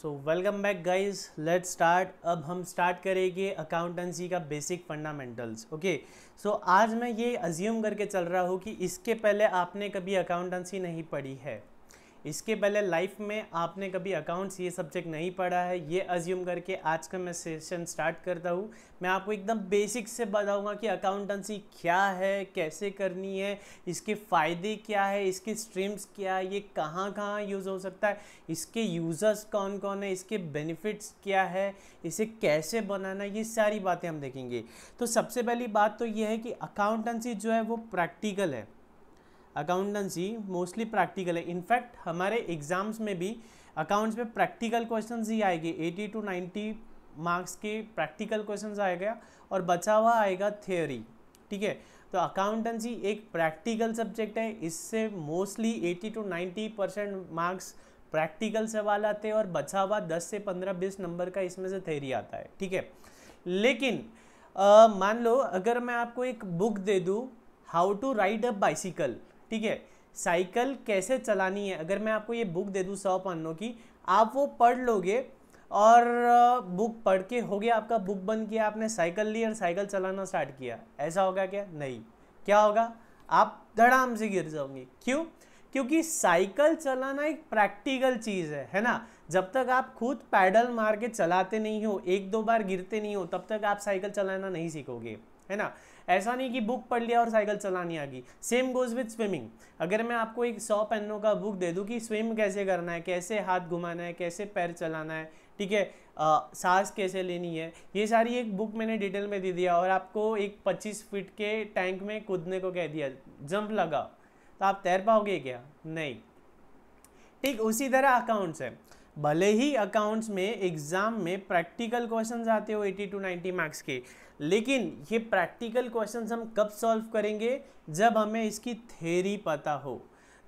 सो welcome back guys let start अब हम start करेंगे अकाउंटेंसी का बेसिक फंडामेंटल्स ओके सो आज मैं ये अज्यूम करके चल रहा हूँ कि इसके पहले आपने कभी अकाउंटेंसी नहीं पढ़ी है इसके पहले लाइफ में आपने कभी अकाउंट्स ये सब्जेक्ट नहीं पढ़ा है ये अज्यूम करके आज का मैं सेशन स्टार्ट करता हूँ मैं आपको एकदम बेसिक से बताऊँगा कि अकाउंटेंसी क्या है कैसे करनी है इसके फ़ायदे क्या है इसके स्ट्रीम्स क्या है ये कहाँ कहाँ यूज़ हो सकता है इसके यूज़र्स कौन कौन है इसके बेनिफिट्स क्या है इसे कैसे बनाना ये सारी बातें हम देखेंगे तो सबसे पहली बात तो ये है कि अकाउंटेंसी जो है वो प्रैक्टिकल है अकाउंटेंसी मोस्टली प्रैक्टिकल है इनफैक्ट हमारे एग्ज़ाम्स में भी अकाउंट्स में प्रैक्टिकल क्वेश्चन ही आएगी 80 टू 90 मार्क्स के प्रैक्टिकल क्वेश्चन आएगा और बचा हुआ आएगा थियोरी ठीक है तो अकाउंटेंसी एक प्रैक्टिकल सब्जेक्ट है इससे mostly 80 to 90 percent marks practical सवाल आते हैं और बचा हुआ 10 से 15 20 नंबर का इसमें से थेरी आता है ठीक है लेकिन मान लो अगर मैं आपको एक बुक दे दूँ how to ride a bicycle ठीक है साइकिल कैसे चलानी है अगर मैं आपको ये बुक दे दूँ सौ पन्नों की आप वो पढ़ लोगे और बुक पढ़ के हो गया आपका बुक बंद किया आपने साइकिल ली और साइकिल चलाना स्टार्ट किया ऐसा होगा क्या नहीं क्या होगा आप धड़ाम से गिर जाओगे क्यों क्योंकि साइकिल चलाना एक प्रैक्टिकल चीज़ है है ना जब तक आप खुद पैडल मार के चलाते नहीं हो एक दो बार गिरते नहीं हो तब तक आप साइकिल चलाना नहीं सीखोगे है ना ऐसा नहीं कि बुक पढ़ लिया और साइकिल चलानी आ गई सेम गोज़ विथ स्विमिंग अगर मैं आपको एक सौ पेनों का बुक दे दूँ कि स्विम कैसे करना है कैसे हाथ घुमाना है कैसे पैर चलाना है ठीक है सांस कैसे लेनी है ये सारी एक बुक मैंने डिटेल में दे दिया और आपको एक पच्चीस फीट के टैंक में कूदने को कह दिया जंप लगा तो आप तैर पाओगे क्या नहीं ठीक उसी तरह अकाउंट्स है भले ही अकाउंट्स में एग्ज़ाम में प्रैक्टिकल क्वेश्चन आते हो 80 टू 90 मार्क्स के लेकिन ये प्रैक्टिकल क्वेश्चन हम कब सॉल्व करेंगे जब हमें इसकी थेरी पता हो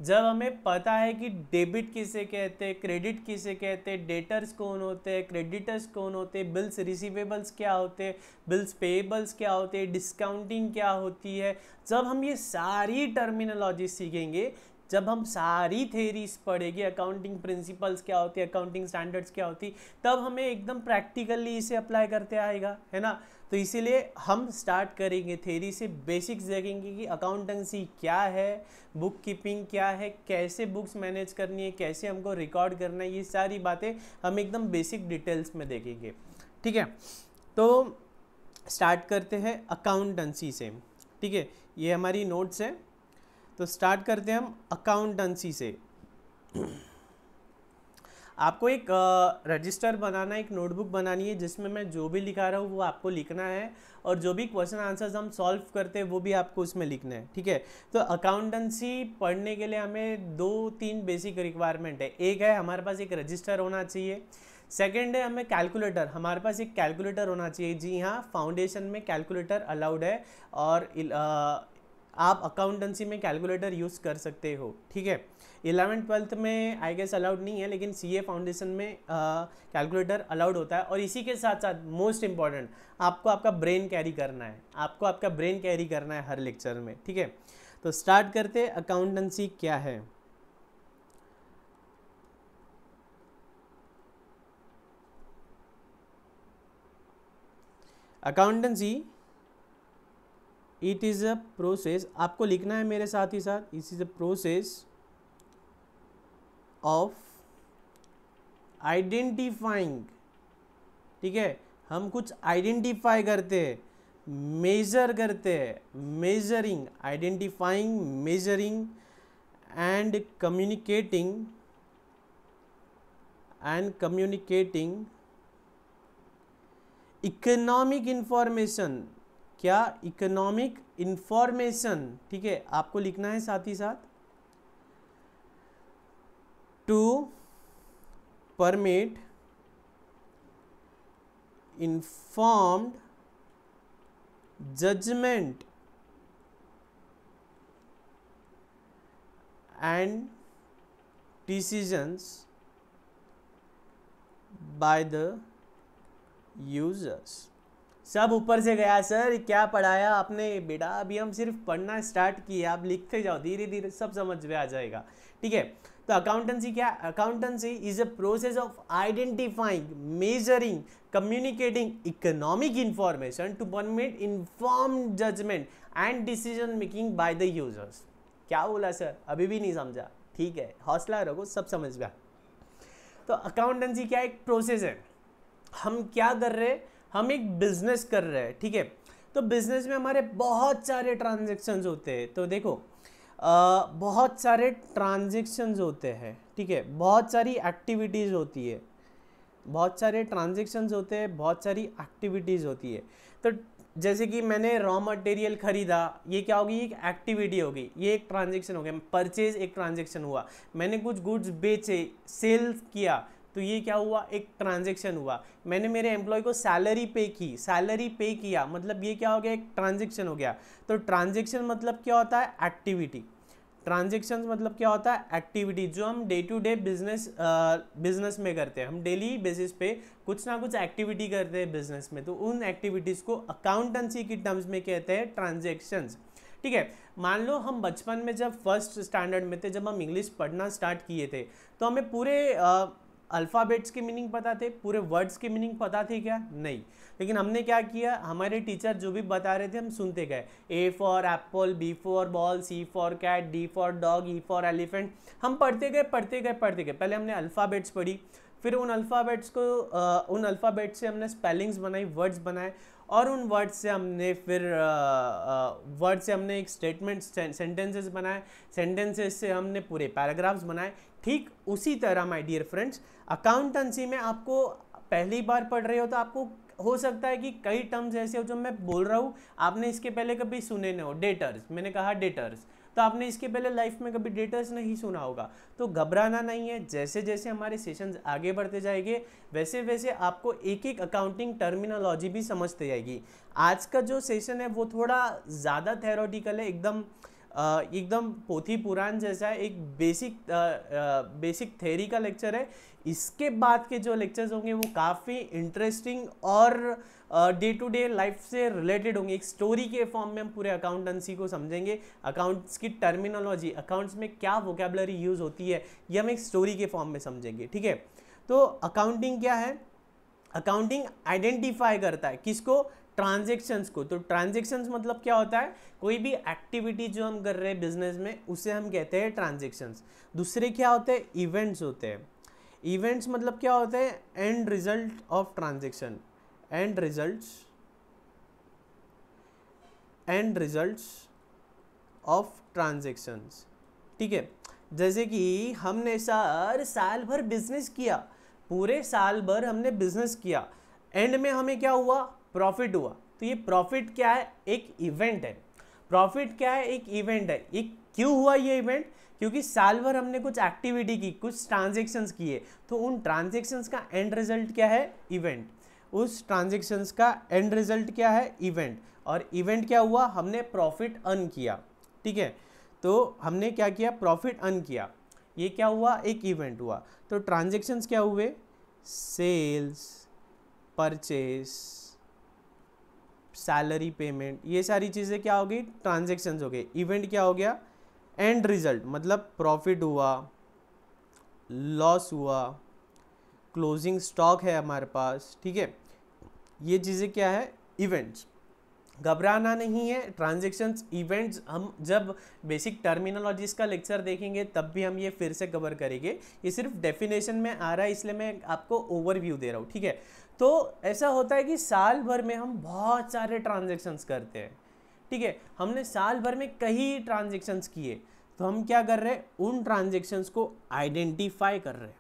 जब हमें पता है कि डेबिट किसे कहते हैं क्रेडिट किसे कहते हैं डेटर्स कौन होते हैं क्रेडिटर्स कौन होते हैं बिल्स रिसीवेबल्स क्या होते हैं बिल्स पेबल्स क्या होते हैं डिस्काउंटिंग क्या होती है जब हम ये सारी टर्मिनोलॉजी सीखेंगे जब हम सारी थेरीज पढ़ेगी अकाउंटिंग प्रिंसिपल्स क्या होती है अकाउंटिंग स्टैंडर्ड्स क्या होती तब हमें एकदम प्रैक्टिकली इसे अप्लाई करते आएगा है ना तो इसीलिए हम स्टार्ट करेंगे थेरी से बेसिक्स देखेंगे कि अकाउंटेंसी क्या है बुक कीपिंग क्या है कैसे बुक्स मैनेज करनी है कैसे हमको रिकॉर्ड करना है ये सारी बातें हम एकदम बेसिक डिटेल्स में देखेंगे ठीक है तो स्टार्ट करते हैं अकाउंटेंसी से ठीक है ये हमारी नोट्स है तो स्टार्ट करते हैं हम अकाउंटेंसी से आपको एक रजिस्टर बनाना एक नोटबुक बनानी है जिसमें मैं जो भी लिखा रहा हूँ वो आपको लिखना है और जो भी क्वेश्चन आंसर्स हम सॉल्व करते हैं वो भी आपको उसमें लिखना है ठीक है तो अकाउंटेंसी पढ़ने के लिए हमें दो तीन बेसिक रिक्वायरमेंट है एक है हमारे पास एक रजिस्टर होना चाहिए सेकेंड है हमें कैलकुलेटर हमारे पास एक कैलकुलेटर होना चाहिए जी हाँ फाउंडेशन में कैलकुलेटर अलाउड है और आप अकाउंटेंसी में कैलकुलेटर यूज़ कर सकते हो ठीक है इलेवेंथ ट्वेल्थ में आई गेस अलाउड नहीं है लेकिन सी ए फाउंडेशन में कैलकुलेटर अलाउड होता है और इसी के साथ साथ मोस्ट इम्पॉर्टेंट आपको आपका ब्रेन कैरी करना है आपको आपका ब्रेन कैरी करना है हर लेक्चर में ठीक है तो स्टार्ट करते अकाउंटेंसी क्या है accountancy it is a process आपको लिखना है मेरे साथ ही साथ it is a process of identifying ठीक है हम कुछ आइडेंटिफाई करते हैं मेजर करते हैं measuring identifying measuring and communicating and communicating economic information क्या इकोनॉमिक इंफॉर्मेशन ठीक है आपको लिखना है साथ ही साथ to permit informed judgement and decisions by the users सब ऊपर से गया सर क्या पढ़ाया आपने बेटा अभी हम सिर्फ पढ़ना स्टार्ट किया आप लिखते जाओ धीरे धीरे सब समझ में आ जाएगा ठीक है तो अकाउंटेंसी क्या accountancy is a process of identifying measuring communicating economic information to permit inform judgement and decision making by the users क्या बोला सर अभी भी नहीं समझा ठीक है हौसला रखो सब समझ गया तो अकाउंटेंसी क्या एक प्रोसेस है हम क्या कर रहे हैं हम एक बिजनेस कर रहे हैं ठीक है तो बिजनेस में हमारे बहुत सारे ट्रांजेक्शन्स होते हैं तो देखो आ, बहुत सारे ट्रांजेक्शन्स होते हैं ठीक है बहुत सारी एक्टिविटीज़ होती है बहुत सारे ट्रांजेक्शन्स होते हैं बहुत सारी एक्टिविटीज़ होती है तो जैसे कि मैंने रॉ मटेरियल खरीदा ये क्या होगी एक एक्टिविटी होगी ये एक ट्रांजेक्शन हो गया परचेज एक ट्रांजेक्शन हुआ मैंने कुछ गुड्स बेचे सेल किया तो ये क्या हुआ एक ट्रांजेक्शन हुआ मैंने मेरे एम्प्लॉय को सैलरी पे की सैलरी पे किया मतलब ये क्या हो गया एक ट्रांजेक्शन हो गया तो ट्रांजेक्शन मतलब क्या होता है एक्टिविटी ट्रांजेक्शन मतलब क्या होता है एक्टिविटी जो हम day to day business business में करते हैं हम डेली बेसिस पे कुछ ना कुछ एक्टिविटी करते हैं बिजनेस में तो उन एक्टिविटीज़ को अकाउंटेंसी की टर्म्स में कहते हैं ट्रांजेक्शन्स ठीक है मान लो हम बचपन में जब फर्स्ट स्टैंडर्ड में थे जब हम इंग्लिश पढ़ना स्टार्ट किए थे तो हमें पूरे अल्फ़ाबेट्स के मीनिंग पता थे पूरे वर्ड्स के मीनिंग पता थे क्या नहीं लेकिन हमने क्या किया हमारे टीचर जो भी बता रहे थे हम सुनते गए A for apple B for ball C for cat D for dog E for elephant हम पढ़ते गए पढ़ते गए पढ़ते गए पहले हमने अल्फ़ाबेट्स पढ़ी फिर उन अल्फ़ाबेट्स को आ, उन अल्फ़ाबेट्स से हमने स्पेलिंग्स बनाई वर्ड्स बनाए और उन वर्ड्स से हमने फिर वर्ड से हमने एक स्टेटमेंट सेंटेंसेस बनाए सेंटेंसेस से हमने पूरे पैराग्राफ्स बनाए ठीक उसी तरह माय डियर फ्रेंड्स अकाउंटेंसी में आपको पहली बार पढ़ रहे हो तो आपको हो सकता है कि कई टर्म्स ऐसे हो जो मैं बोल रहा हूँ आपने इसके पहले कभी सुने ना हो डेटर्स मैंने कहा डेटर्स तो आपने इसके पहले लाइफ में कभी डेटर्स नहीं सुना होगा तो घबराना नहीं है जैसे जैसे हमारे सेशंस आगे बढ़ते जाएंगे वैसे वैसे आपको एक एक अकाउंटिंग टर्मिनोलॉजी भी समझते जाएगी आज का जो सेशन है वो थोड़ा ज़्यादा थेरोटिकल है एकदम एकदम पोथी पुराण जैसा एक बेसिक बेसिक थेरी का लेक्चर है इसके बाद के जो लेक्चर्स होंगे वो काफ़ी इंटरेस्टिंग और डे टू डे लाइफ से रिलेटेड होंगे एक स्टोरी के फॉर्म में हम पूरे अकाउंटेंसी को समझेंगे अकाउंट्स की टर्मिनोलॉजी अकाउंट्स में क्या वोकेबलरी यूज़ होती है ये हम एक स्टोरी के फॉर्म में समझेंगे ठीक है तो अकाउंटिंग क्या है अकाउंटिंग आइडेंटिफाई करता है किसको ट्रांजेक्शन्स को तो ट्रांजेक्शन्स मतलब क्या होता है कोई भी एक्टिविटी जो हम कर रहे हैं बिजनेस में उसे हम कहते हैं ट्रांजेक्शन्स दूसरे क्या होते हैं इवेंट्स होते हैं इवेंट्स मतलब क्या होते हैं end result of transaction end result end result of transactions ठीक है जैसे कि हमने सर साल भर बिजनेस किया पूरे साल भर हमने बिजनेस किया एंड में हमें क्या हुआ प्रॉफिट हुआ तो ये प्रॉफिट क्या है एक इवेंट है प्रॉफिट क्या है एक इवेंट है ये क्यों हुआ ये इवेंट क्योंकि साल भर हमने कुछ एक्टिविटी की कुछ ट्रांजेक्शन्स किए तो उन ट्रांजेक्शन्स का एंड रिजल्ट क्या है इवेंट उस ट्रांजेक्शन्स का एंड रिजल्ट क्या है इवेंट और इवेंट क्या हुआ हमने प्रॉफिट अर्न किया ठीक है तो हमने क्या किया प्रॉफिट अर्न किया ये क्या हुआ एक इवेंट हुआ तो ट्रांजेक्शन्स क्या हुए सेल्स परचेस सैलरी पेमेंट ये सारी चीज़ें क्या हो गई ट्रांजेक्शन्स हो गए इवेंट क्या हो गया एंड रिजल्ट मतलब प्रॉफिट हुआ लॉस हुआ क्लोजिंग स्टॉक है हमारे पास ठीक है ये चीज़ें क्या है इवेंट्स घबराना नहीं है ट्रांजेक्शन्स इवेंट्स हम जब बेसिक टर्मिनोलॉजीज का लेक्चर देखेंगे तब भी हम ये फिर से कवर करेंगे ये सिर्फ डेफिनेशन में आ रहा है इसलिए मैं आपको ओवरव्यू दे रहा हूँ ठीक है तो ऐसा होता है कि साल भर में हम बहुत सारे ट्रांजेक्शन्स करते हैं ठीक है हमने साल भर में कई ट्रांजेक्शन्स किए तो हम क्या कर रहे हैं उन ट्रांजेक्शन्स को आइडेंटिफाई कर रहे हैं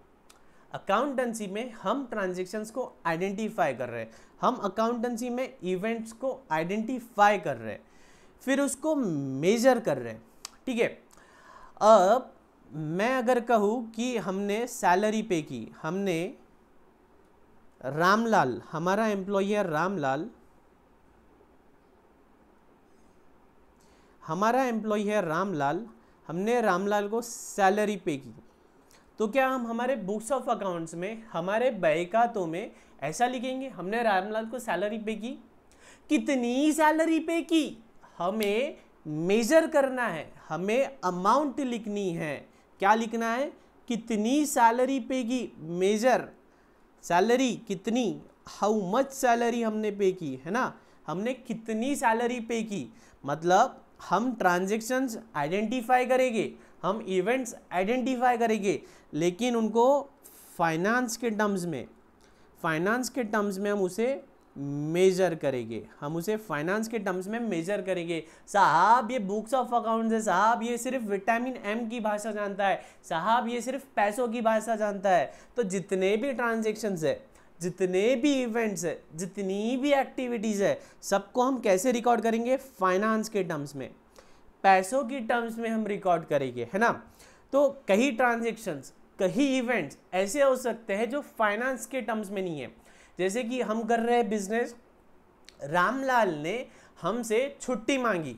अकाउंटेंसी में हम ट्रांजेक्शन्स को आइडेंटिफाई कर रहे हैं हम अकाउंटेंसी में इवेंट्स को आइडेंटिफाई कर रहे हैं फिर उसको मेजर कर रहे हैं ठीक है अब मैं अगर कहूँ कि हमने सैलरी पे की हमने रामलाल हमारा है रामलाल हमारा एम्प्लॉय है रामलाल हमने रामलाल को सैलरी पे की तो क्या हम हमारे बुक्स ऑफ अकाउंट्स में हमारे बैकातों में ऐसा लिखेंगे हमने रामलाल को सैलरी पे की कितनी सैलरी पे की हमें मेजर करना है हमें अमाउंट लिखनी है क्या लिखना है कितनी सैलरी पे की मेजर सैलरी कितनी हाउ मच सैलरी हमने पे की है ना हमने कितनी सैलरी पे की मतलब हम ट्रांजेक्शन्स आइडेंटिफाई करेंगे हम इवेंट्स आइडेंटिफाई करेंगे लेकिन उनको फाइनेंस के टर्म्स में फाइनेंस के टर्म्स में हम उसे मेजर करेंगे हम उसे फाइनेंस के टर्म्स में मेजर करेंगे साहब ये बुक्स ऑफ अकाउंट्स है साहब ये सिर्फ विटामिन एम की भाषा जानता है साहब ये सिर्फ पैसों की भाषा जानता है तो जितने भी ट्रांजेक्शन्स है जितने भी इवेंट्स है जितनी भी एक्टिविटीज़ है सबको हम कैसे रिकॉर्ड करेंगे फाइनेंस के टर्म्स में पैसों की टर्म्स में हम रिकॉर्ड करेंगे है ना तो कई ट्रांजेक्शन्स कई इवेंट्स ऐसे हो सकते हैं जो फाइनेंस के टर्म्स में नहीं है जैसे कि हम कर रहे हैं बिजनेस रामलाल ने हमसे छुट्टी मांगी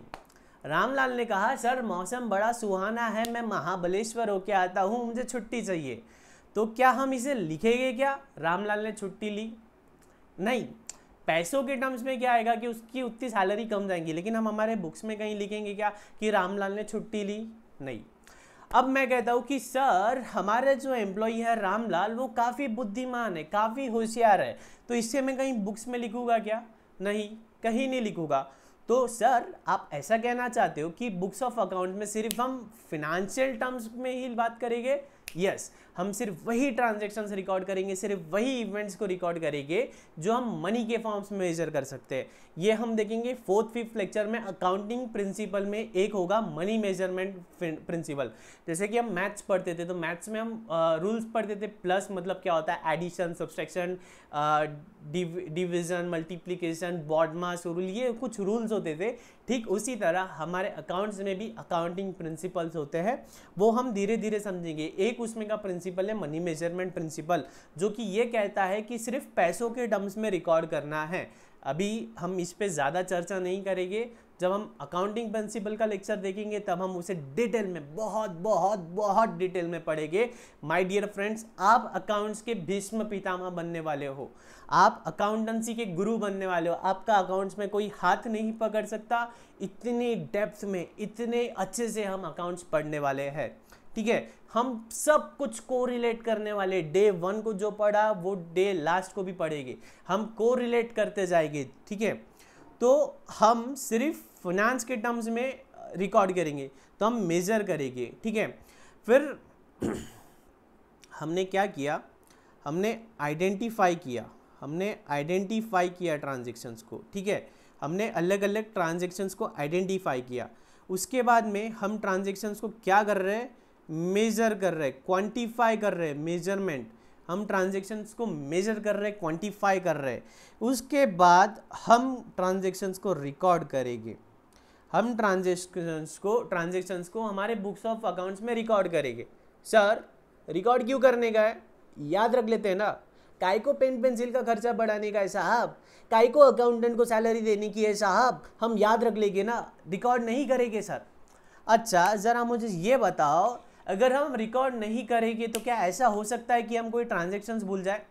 रामलाल ने कहा सर मौसम बड़ा सुहाना है मैं महाबलेश्वर होके आता हूँ मुझे छुट्टी चाहिए तो क्या हम इसे लिखेंगे क्या रामलाल ने छुट्टी ली नहीं पैसों के टर्म्स में क्या आएगा कि उसकी उतनी सैलरी कम जाएंगी लेकिन हम हमारे बुक्स में कहीं लिखेंगे क्या कि रामलाल ने छुट्टी ली नहीं अब मैं कहता हूँ कि सर हमारा जो एम्प्लॉय है रामलाल वो काफ़ी बुद्धिमान है काफ़ी होशियार है तो इससे मैं कहीं बुक्स में लिखूंगा क्या नहीं कहीं नहीं लिखूंगा तो सर आप ऐसा कहना चाहते हो कि बुक्स ऑफ अकाउंट में सिर्फ हम फिनेंशियल टर्म्स में ही बात करेंगे यस yes, हम सिर्फ वही ट्रांजेक्शन्स रिकॉर्ड करेंगे सिर्फ वही इवेंट्स को रिकॉर्ड करेंगे जो हम मनी के फॉर्म्स में मेजर कर सकते हैं ये हम देखेंगे फोर्थ फिफ्थ लेक्चर में अकाउंटिंग प्रिंसिपल में एक होगा मनी मेजरमेंट प्रिंसिपल जैसे कि हम मैथ्स पढ़ते थे तो मैथ्स में हम रूल्स पढ़ते थे प्लस मतलब क्या होता है addition subtraction division multiplication BODMAS rule ये कुछ रूल्स होते थे ठीक उसी तरह हमारे अकाउंट्स में भी अकाउंटिंग प्रिंसिपल्स होते हैं वो हम धीरे धीरे समझेंगे एक उसमें का प्रिंसिपल है मनी मेजरमेंट प्रिंसिपल जो कि ये कहता है कि सिर्फ पैसों के डम्स में रिकॉर्ड करना है अभी हम इस पर ज़्यादा चर्चा नहीं करेंगे जब हम अकाउंटिंग प्रिंसिपल का लेक्चर देखेंगे तब हम उसे डिटेल में बहुत बहुत बहुत डिटेल में पढ़ेंगे माय डियर फ्रेंड्स आप अकाउंट्स के भीष्म पितामह बनने वाले हो आप अकाउंटेंसी के गुरु बनने वाले हो आपका अकाउंट्स में कोई हाथ नहीं पकड़ सकता इतनी डेप्थ में इतने अच्छे से हम अकाउंट्स पढ़ने वाले हैं ठीक है हम सब कुछ को रिलेट करने वाले डे वन को जो पढ़ा वो डे लास्ट को भी पढ़ेंगे हम को रिलेट करते जाएंगे ठीक है तो हम सिर्फ फाइनेंस के टर्म्स में रिकॉर्ड करेंगे तो हम मेज़र करेंगे ठीक है फिर हमने क्या किया हमने आइडेंटिफाई किया हमने आइडेंटिफाई किया ट्रांजेक्शन्स को ठीक है हमने अलग अलग ट्रांजेक्शन्स को आइडेंटिफाई किया उसके बाद में हम ट्रांजेक्शन्स को क्या कर रहे हैं मेजर कर रहे हैं क्वांटिफाई कर रहे हैं मेजरमेंट हम ट्रांजेक्शन्स को मेजर कर रहे हैं क्वांटिफाई कर रहे हैं उसके बाद हम ट्रांजेक्शन्स को रिकॉर्ड करेंगे हम ट्रांजेक्शन्स को ट्रांजेक्शन्स को हमारे बुक्स ऑफ अकाउंट्स में रिकॉर्ड करेंगे सर रिकॉर्ड क्यों करने का है याद रख लेते हैं ना काय को पेन पेंसिल का खर्चा बढ़ाने का है साहब काय को अकाउंटेंट को सैलरी देने की है साहब हम याद रख लेंगे ना रिकॉर्ड नहीं करेंगे सर अच्छा ज़रा मुझे ये बताओ अगर हम रिकॉर्ड नहीं करेंगे तो क्या ऐसा हो सकता है कि हम कोई ट्रांजेक्शन्स भूल जाए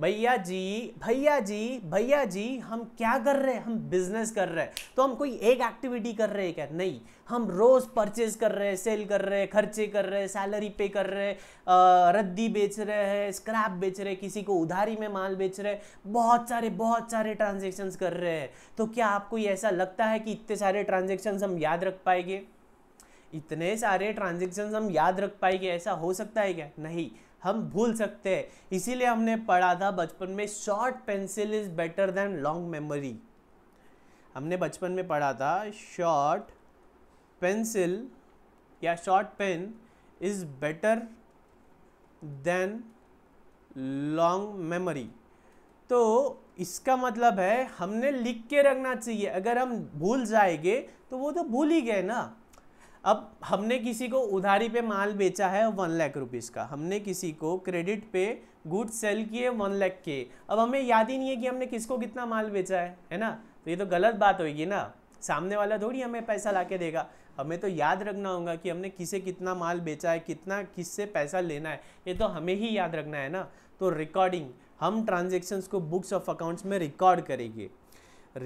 भैया जी भैया जी भैया जी हम क्या कर रहे हैं हम बिजनेस कर रहे हैं तो हम कोई एक एक्टिविटी कर रहे हैं क्या नहीं हम रोज़ परचेज कर रहे हैं सेल कर रहे हैं खर्चे कर रहे हैं सैलरी पे कर रहे हैं रद्दी बेच रहे हैं स्क्रैप बेच रहे हैं किसी को उधारी में माल बेच रहे हैं बहुत सारे बहुत सारे ट्रांजेक्शन्स कर रहे हैं तो क्या आपको ऐसा लगता है कि इतने सारे ट्रांजेक्शन्स हम याद रख पाएंगे इतने सारे ट्रांजेक्शन्स हम याद रख पाएंगे ऐसा हो सकता है क्या नहीं हम भूल सकते हैं इसीलिए हमने पढ़ा था बचपन में short pencil is better than long memory हमने बचपन में पढ़ा था शॉर्ट पेंसिल या short pen is better than long memory तो इसका मतलब है हमने लिख के रखना चाहिए अगर हम भूल जाएंगे तो वो तो भूल ही गए ना अब हमने किसी को उधारी पे माल बेचा है वन लाख रुपीस का हमने किसी को क्रेडिट पे गुड सेल किए वन लाख के अब हमें याद ही नहीं है कि हमने किसको कितना माल बेचा है है ना तो ये तो गलत बात होगी ना सामने वाला थोड़ी हमें पैसा ला के देगा हमें तो याद रखना होगा कि हमने किसे कितना माल बेचा है कितना किससे पैसा लेना है ये तो हमें ही याद रखना है ना तो रिकॉर्डिंग हम ट्रांजेक्शन्स को बुक्स ऑफ अकाउंट्स में रिकॉर्ड करेंगे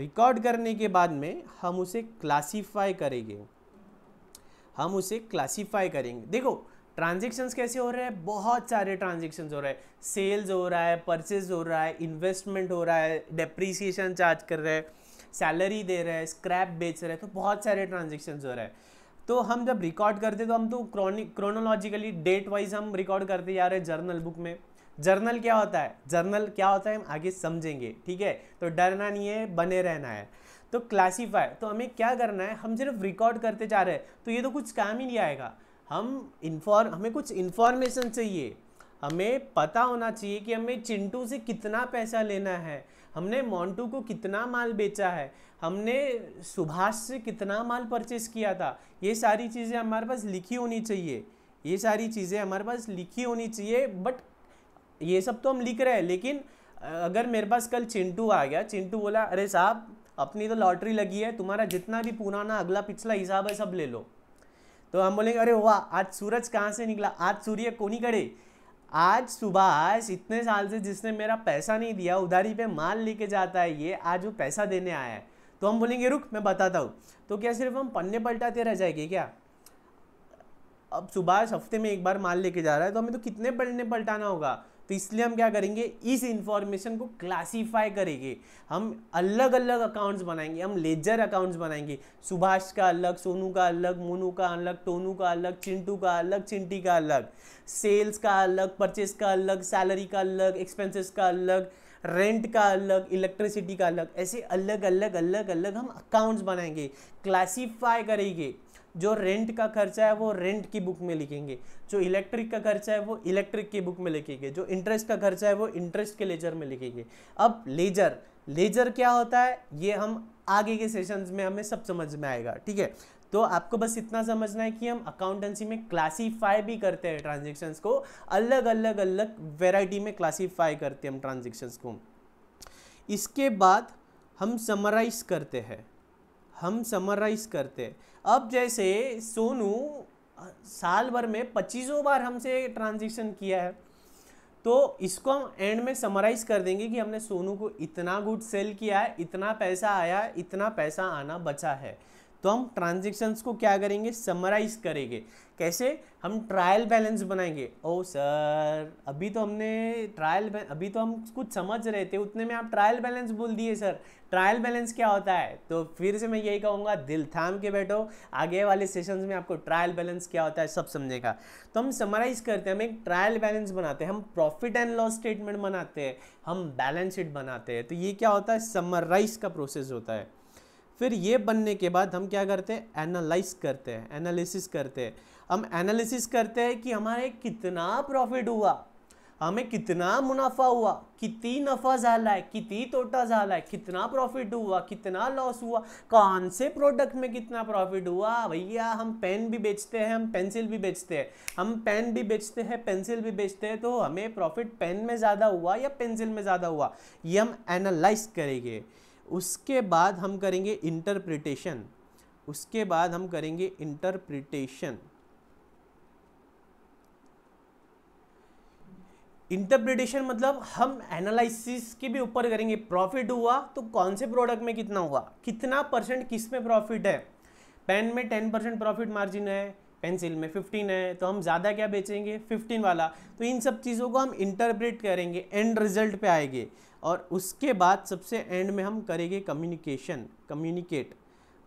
रिकॉर्ड करने के बाद में हम उसे क्लासीफाई करेंगे हम उसे क्लासीफाई करेंगे देखो ट्रांजेक्शन्स कैसे हो रहे हैं बहुत सारे ट्रांजेक्शन्स हो रहे हैं सेल्स हो रहा है परचेज हो रहा है इन्वेस्टमेंट हो रहा है डेप्रिसिएशन चार्ज कर रहे हैं सैलरी दे रहे हैं स्क्रैप बेच रहे हैं तो बहुत सारे ट्रांजेक्शन्स हो रहे हैं तो हम जब रिकॉर्ड करते तो हम तो क्रॉनिक क्रोनोलॉजिकली डेट वाइज हम रिकॉर्ड करते जा रहे हैं जर्नल बुक में जर्नल क्या होता है जर्नल क्या होता है हम आगे समझेंगे ठीक है तो डरना नहीं है बने रहना है तो क्लासीफाई तो हमें क्या करना है हम सिर्फ रिकॉर्ड करते जा रहे हैं तो ये तो कुछ काम ही नहीं आएगा हम इन्फॉर्म हमें कुछ इन्फॉर्मेशन चाहिए हमें पता होना चाहिए कि हमें चिंटू से कितना पैसा लेना है हमने मोन्टू को कितना माल बेचा है हमने सुभाष से कितना माल परचेस किया था ये सारी चीज़ें हमारे पास लिखी होनी चाहिए ये सारी चीज़ें हमारे पास लिखी होनी चाहिए बट ये सब तो हम लिख रहे हैं लेकिन अगर मेरे पास कल चिंटू आ गया चिंटू बोला अरे साहब अपनी तो लॉटरी लगी है तुम्हारा जितना भी पुराना अगला पिछला हिसाब है सब ले लो तो हम बोलेंगे अरे वाह आज सूरज कहाँ से निकला आज सूर्य कोनी करे आज सुबह इतने साल से जिसने मेरा पैसा नहीं दिया उधारी पे माल लेके जाता है ये आज वो पैसा देने आया है तो हम बोलेंगे रुक मैं बताता हूँ तो क्या सिर्फ हम पन्ने पलटाते रह जाएंगे क्या अब सुबह हफ्ते में एक बार माल लेके जा रहा है तो हमें तो कितने पन्ने पलटाना होगा तो इसलिए हम क्या करेंगे इस इंफॉर्मेशन को क्लासीफाई करेंगे हम अलग अलग अकाउंट्स बनाएंगे हम लेजर अकाउंट्स बनाएंगे सुभाष का अलग सोनू का अलग मोनू का अलग टोनू का अलग चिंटू का अलग चिंटी का अलग सेल्स का अलग परचेस का अलग सैलरी का अलग एक्सपेंसेस का अलग रेंट का अलग इलेक्ट्रिसिटी का अलग ऐसे अलग अलग अलग अलग हम अकाउंट्स बनाएंगे क्लासीफाई करेंगे जो रेंट का खर्चा है वो रेंट की बुक में लिखेंगे जो इलेक्ट्रिक का खर्चा है वो इलेक्ट्रिक की बुक में लिखेंगे जो इंटरेस्ट का खर्चा है वो इंटरेस्ट के लेजर में लिखेंगे अब लेजर लेजर क्या होता है ये हम आगे के सेशंस में हमें सब समझ में आएगा ठीक है तो आपको बस इतना समझना है कि हम अकाउंटेंसी में क्लासीफाई भी करते हैं ट्रांजेक्शन्स को अलग अलग अलग वेराइटी में क्लासीफाई करते हैं हम ट्रांजेक्शन्स को इसके बाद हम समराइज करते हैं हम समराइज करते हैं अब जैसे सोनू साल भर में पच्चीसों बार हमसे ट्रांजेक्शन किया है तो इसको हम एंड में समराइज कर देंगे कि हमने सोनू को इतना गुड सेल किया है इतना पैसा आया इतना पैसा आना बचा है तो हम ट्रांजेक्शन्स को क्या करेंगे समराइज करेंगे कैसे हम ट्रायल बैलेंस बनाएंगे ओ सर अभी तो हमने ट्रायल अभी तो हम कुछ समझ रहे थे उतने में आप ट्रायल बैलेंस बोल दिए सर ट्रायल बैलेंस क्या होता है तो फिर से मैं यही कहूँगा दिल थाम के बैठो आगे वाले सेशंस में आपको ट्रायल बैलेंस क्या होता है सब समझेगा तो हम समराइज करते हैं हम एक ट्रायल बैलेंस बनाते हैं हम प्रॉफिट एंड लॉस स्टेटमेंट बनाते हैं हम बैलेंस शीट बनाते हैं तो ये क्या होता है समराइज का प्रोसेस होता है फिर ये बनने के बाद हम क्या करते हैं एनालाइज करते हैं एनालिसिस करते हैं हम एनालिसिस करते हैं कि हमारे कितना प्रॉफिट हुआ हमें कितना मुनाफा हुआ कितनी नफा झाला है कितनी तोटा झाला है कितना प्रॉफिट हुआ कितना लॉस हुआ कौन से प्रोडक्ट में कितना प्रॉफिट हुआ भैया हम पेन भी बेचते हैं हम पेंसिल भी बेचते हैं हम पेन भी बेचते हैं पेंसिल भी बेचते हैं तो हमें प्रॉफिट पेन में ज़्यादा हुआ या पेंसिल में ज़्यादा हुआ ये हम एनालाइज करेंगे उसके बाद हम करेंगे इंटरप्रिटेशन उसके बाद हम करेंगे इंटरप्रिटेशन इंटरप्रिटेशन मतलब हम एनालिसिस के भी ऊपर करेंगे प्रॉफिट हुआ तो कौन से प्रोडक्ट में कितना हुआ कितना परसेंट किस में प्रॉफिट है पेन में टेन परसेंट प्रॉफिट मार्जिन है पेंसिल में फिफ्टीन है तो हम ज़्यादा क्या बेचेंगे फिफ्टीन वाला तो इन सब चीज़ों को हम इंटरप्रेट करेंगे एंड रिजल्ट पे आएंगे और उसके बाद सबसे एंड में हम करेंगे कम्युनिकेशन कम्युनिकेट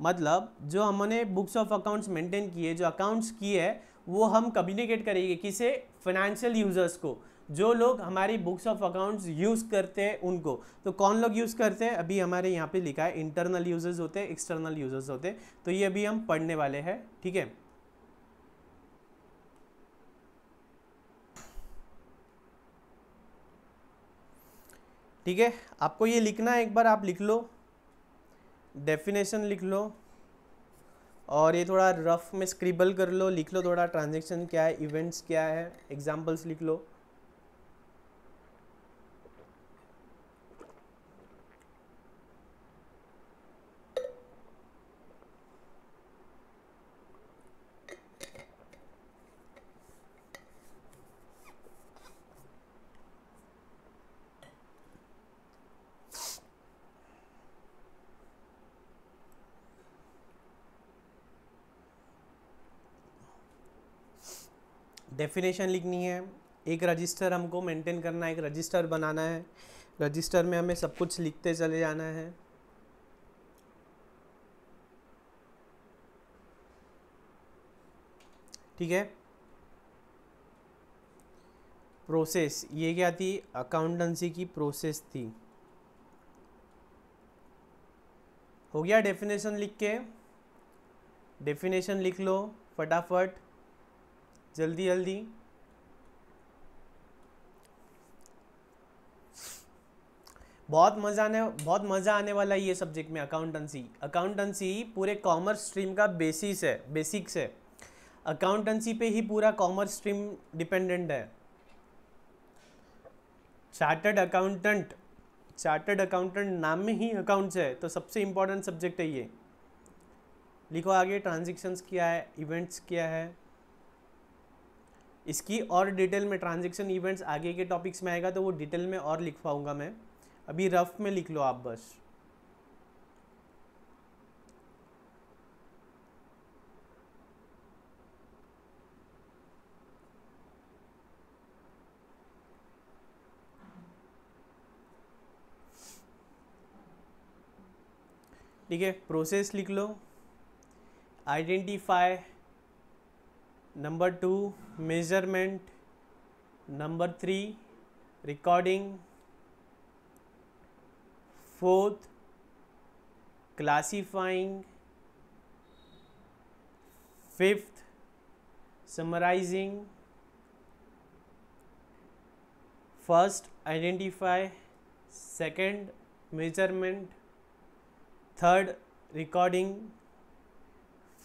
मतलब जो हमने बुक्स ऑफ अकाउंट्स मेंटेन किए जो अकाउंट्स किए हैं वो हम कम्युनिकेट करेंगे किसे फाइनेंशियल यूज़र्स को जो लोग हमारी बुक्स ऑफ अकाउंट्स यूज़ करते हैं उनको तो कौन लोग यूज़ करते हैं अभी हमारे यहाँ पे लिखा है इंटरनल यूज़र्स होते हैं एक्सटर्नल यूज़र्स होते हैं तो ये अभी हम पढ़ने वाले हैं ठीक है ठीक है आपको ये लिखना है एक बार आप लिख लो डेफिनेशन लिख लो और ये थोड़ा रफ में स्क्रिबल कर लो लिख लो थोड़ा ट्रांजेक्शन क्या है इवेंट्स क्या है एग्जाम्पल्स लिख लो डेफिनेशन लिखनी है एक रजिस्टर हमको मेंटेन करना है एक रजिस्टर बनाना है रजिस्टर में हमें सब कुछ लिखते चले जाना है ठीक है प्रोसेस ये क्या थी अकाउंटेंसी की प्रोसेस थी हो गया डेफिनेशन लिख के डेफिनेशन लिख लो फटाफट जल्दी जल्दी बहुत मज़ा आने बहुत मज़ा आने वाला है ये सब्जेक्ट में अकाउंटेंसी अकाउंटेंसी पूरे कॉमर्स स्ट्रीम का बेसिस है बेसिक्स है अकाउंटेंसी पे ही पूरा कॉमर्स स्ट्रीम डिपेंडेंट है चार्टर्ड अकाउंटेंट चार्टर्ड अकाउंटेंट नाम में ही अकाउंट्स है तो सबसे इंपॉर्टेंट सब्जेक्ट है ये लिखो आगे ट्रांजेक्शन्स क्या है इवेंट्स क्या है इसकी और डिटेल में ट्रांजेक्शन इवेंट्स आगे के टॉपिक्स में आएगा तो वो डिटेल में और लिख पाऊंगा मैं अभी रफ में लिख लो आप बस ठीक है प्रोसेस लिख लो identify number 2 measurement number 3 recording fourth classifying fifth summarizing first identify second measurement third recording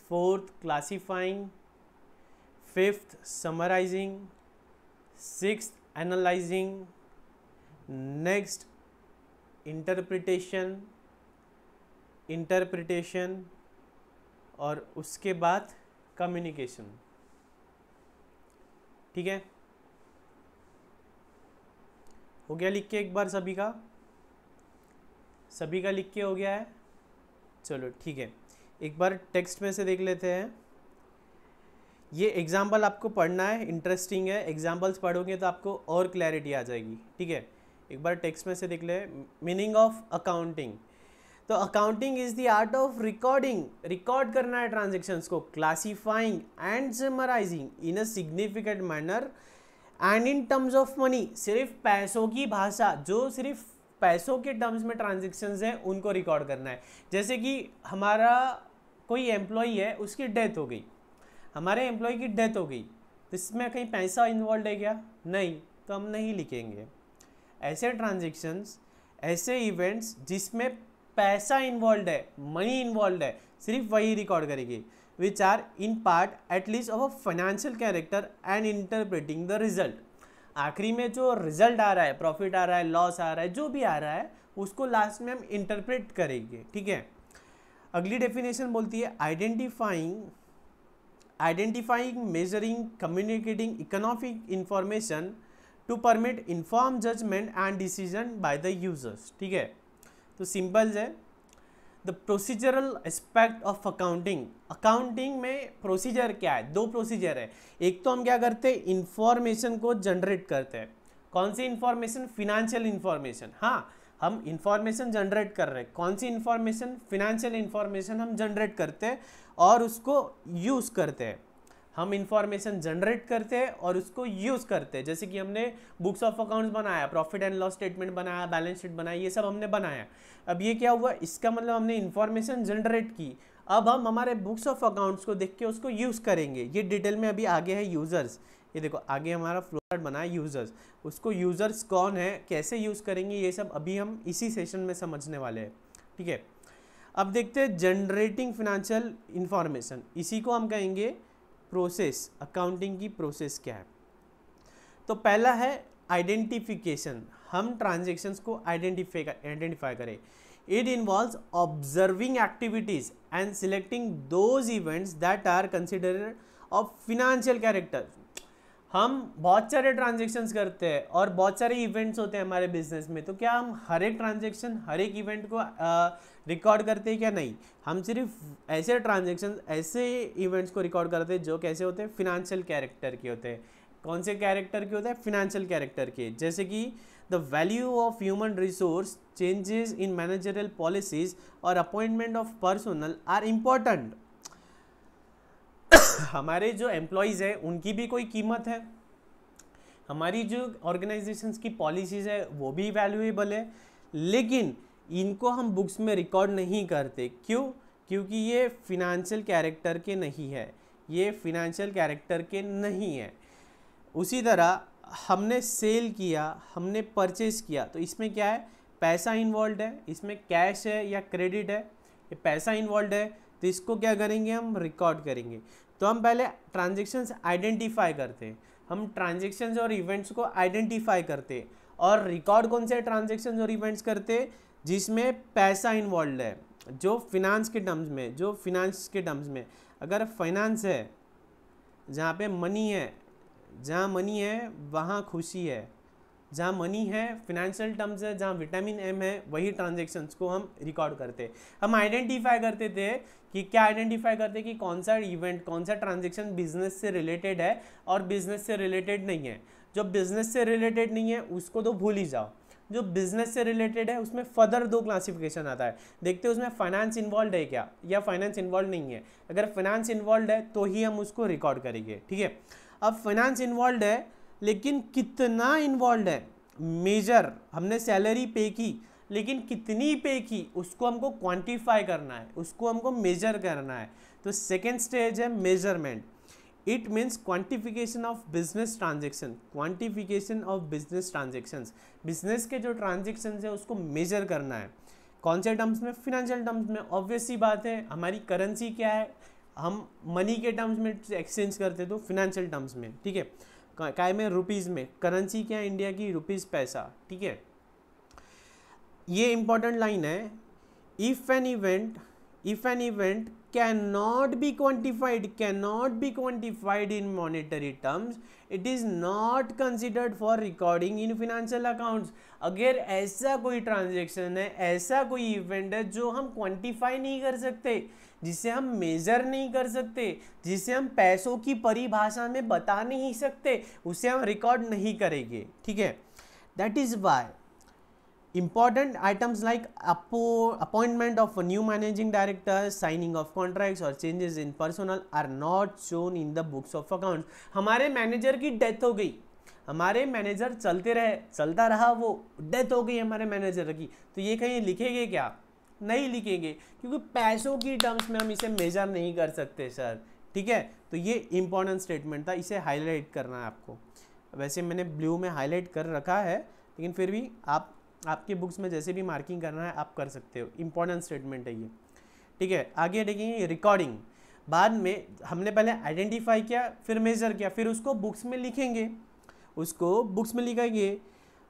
fourth classifying fifth summarizing sixth analyzing next interpretation interpretation और उसके बाद कम्युनिकेशन ठीक है हो गया लिख के एक बार सभी का सभी का लिख के हो गया है चलो ठीक है एक बार टेक्स्ट में से देख लेते हैं ये एग्जाम्पल आपको पढ़ना है इंटरेस्टिंग है एग्जाम्पल्स पढ़ोगे तो आपको और क्लैरिटी आ जाएगी ठीक है एक बार टेक्स्ट में से देख ले मीनिंग ऑफ अकाउंटिंग तो accounting is the art of recording record करना है ट्रांजेक्शन्स को classifying and summarising in a significant manner and in terms of money सिर्फ पैसों की भाषा जो सिर्फ पैसों के टर्म्स में ट्रांजेक्शन्स हैं उनको रिकॉर्ड करना है जैसे कि हमारा कोई एम्प्लॉई है उसकी डेथ हो गई हमारे एम्प्लॉय की डेथ हो गई तो इसमें कहीं पैसा इन्वॉल्व है क्या नहीं तो हम नहीं लिखेंगे ऐसे ट्रांजेक्शन्स ऐसे इवेंट्स जिसमें पैसा इन्वॉल्व है मनी इन्वॉल्व है सिर्फ वही रिकॉर्ड करेगी which are in part at least of a financial character and interpreting the result आखिरी में जो रिजल्ट आ रहा है प्रॉफिट आ रहा है लॉस आ रहा है जो भी आ रहा है उसको लास्ट में हम इंटरप्रेट करेंगे ठीक है अगली डेफिनेशन बोलती है identifying identifying, measuring, communicating economic information to permit informed judgment and decision by the users. ठीक है तो सिंपल है the procedural aspect of accounting accounting में प्रोसीजर क्या है दो प्रोसीजर है एक तो हम क्या करते हैं इन्फॉर्मेशन को जनरेट करते हैं कौन सी इन्फॉर्मेशन फिनेंशियल इन्फॉर्मेशन हाँ हम इन्फॉर्मेशन जनरेट कर रहे हैं कौन सी इन्फॉर्मेशन फिनेंशियल इन्फॉर्मेशन हम जनरेट करते हैं और उसको यूज़ करते हैं हम इंफॉर्मेशन जनरेट करते हैं और उसको यूज़ करते हैं जैसे कि हमने बुक्स ऑफ अकाउंट्स बनाया प्रॉफिट एंड लॉस स्टेटमेंट बनाया बैलेंस शीट बनाया ये सब हमने बनाया अब ये क्या हुआ इसका मतलब हमने इन्फॉर्मेशन जनरेट की अब हम हमारे बुक्स ऑफ अकाउंट्स को देख के उसको यूज़ करेंगे ये डिटेल में अभी आगे है यूज़र्स ये देखो आगे हमारा फ्लोट बना है यूज़र्स उसको यूज़र्स कौन है कैसे यूज़ करेंगे ये सब अभी हम इसी सेशन में समझने वाले हैं ठीक है अब देखते हैं जनरेटिंग फिनेंशियल इंफॉर्मेशन इसी को हम कहेंगे प्रोसेस अकाउंटिंग की प्रोसेस क्या है तो पहला है आइडेंटिफिकेशन हम ट्रांजेक्शन को आइडेंटिफाई आइडेंटिफाई करें it involve observing activities and selecting those events that are consider of financial character हम बहुत सारे ट्रांजेक्शन्स करते हैं और बहुत सारे इवेंट्स होते हैं हमारे बिजनेस में तो क्या हम हर एक ट्रांजेक्शन हर एक इवेंट को रिकॉर्ड करते हैं क्या नहीं हम सिर्फ ऐसे ट्रांजेक्शन ऐसे इवेंट्स को रिकॉर्ड करते हैं जो कैसे होते हैं फिनेंशियल कैरेक्टर के होते हैं कौन से कैरेक्टर के होते हैं फिनेंशियल कैरेक्टर के जैसे कि the value of human resource changes in managerial policies और appointment of personal are important हमारे जो एम्प्लॉयज़ हैं उनकी भी कोई कीमत है हमारी जो ऑर्गेनाइजेशन की पॉलिसीज़ है वो भी वैल्यूएबल है लेकिन इनको हम बुक्स में रिकॉर्ड नहीं करते क्यों क्योंकि ये फिनंशियल कैरेक्टर के नहीं है ये फिनंशियल कैरेक्टर के नहीं है उसी तरह हमने सेल किया हमने परचेस किया तो इसमें क्या है पैसा इन्वॉल्व है इसमें कैश है या क्रेडिट है ये पैसा इन्वॉल्व है तो इसको क्या करेंगे हम रिकॉर्ड करेंगे तो हम पहले ट्रांजेक्शन्स आइडेंटिफाई करते हैं हम ट्रांजेक्शन्स और इवेंट्स को आइडेंटिफाई करते और रिकॉर्ड कौन से ट्रांजेक्शन्स और इवेंट्स करते जिसमें पैसा इन्वॉल्व है जो फिनांस के टर्म्स में जो फिनांस के टर्म्स में अगर फाइनेंस है जहाँ पे मनी है जहाँ मनी है वहाँ खुशी है जहाँ मनी है फिनेंशियल टर्म्स है जहाँ विटामिन एम है वही ट्रांजेक्शन्स को हम रिकॉर्ड करते हम आइडेंटिफाई करते थे कि क्या आइडेंटिफाई करते कि कौन सा इवेंट कौन सा ट्रांजेक्शन बिजनेस से रिलेटेड है और बिजनेस से रिलेटेड नहीं है जो बिजनेस से रिलेटेड नहीं है उसको तो भूल ही जाओ जो बिजनेस से रिलेटेड है उसमें फर्दर दो क्लासिफिकेशन आता है देखते हैं उसमें फाइनेंस इन्वॉल्व है क्या या फाइनेंस इन्वॉल्व नहीं है अगर फाइनेंस इन्वॉल्व है तो ही हम उसको रिकॉर्ड करेंगे ठीक है अब फाइनेंस इन्वॉल्व है लेकिन कितना इन्वॉल्व है मेजर हमने सैलरी पे की लेकिन कितनी पे की उसको हमको क्वांटिफाई करना है उसको हमको मेजर करना है तो सेकेंड स्टेज है measurement it means quantification of business transaction quantification of business transactions business के जो ट्रांजेक्शन्स है उसको मेजर करना है कौन से टर्म्स में फिनेंशियल टर्म्स में ऑब्वियस ही बात है हमारी करेंसी क्या है हम मनी के टर्म्स में एक्सचेंज करते तो फिनेंशियल टर्म्स में ठीक है काय में रुपीज़ में करेंसी क्या है इंडिया की रुपीज़ पैसा ठीक है ये इंपॉर्टेंट लाइन है if an event if an event can not be quantified can not be quantified in monetary terms it is not considered for recording in financial accounts अगर ऐसा कोई ट्रांजेक्शन है ऐसा कोई इवेंट है जो हम क्वान्टिफाई नहीं कर सकते जिसे हम मेजर नहीं कर सकते जिसे हम पैसों की परिभाषा में बता नहीं सकते उसे हम रिकॉर्ड नहीं करेंगे ठीक है that is why important items like अपो appointment of new managing director signing of contract और changes in personal are not shown in the books of account हमारे मैनेजर की डेथ हो गई हमारे मैनेजर चलते रहे चलता रहा वो डेथ हो गई हमारे मैनेजर की तो ये कहीं लिखेंगे क्या नहीं लिखेंगे क्योंकि पैसों की टर्म्स में हम इसे मेजर नहीं कर सकते सर ठीक है तो ये इम्पोर्टेंट स्टेटमेंट था इसे हाईलाइट करना है आपको वैसे मैंने ब्लू में हाईलाइट कर रखा है लेकिन फिर भी आप आपके बुक्स में जैसे भी मार्किंग करना है आप कर सकते हो इम्पॉर्टेंट स्टेटमेंट है ये ठीक है आगे देखेंगे रिकॉर्डिंग बाद में हमने पहले आइडेंटिफाई किया फिर मेज़र किया फिर उसको बुक्स में लिखेंगे उसको बुक्स में लिखेंगे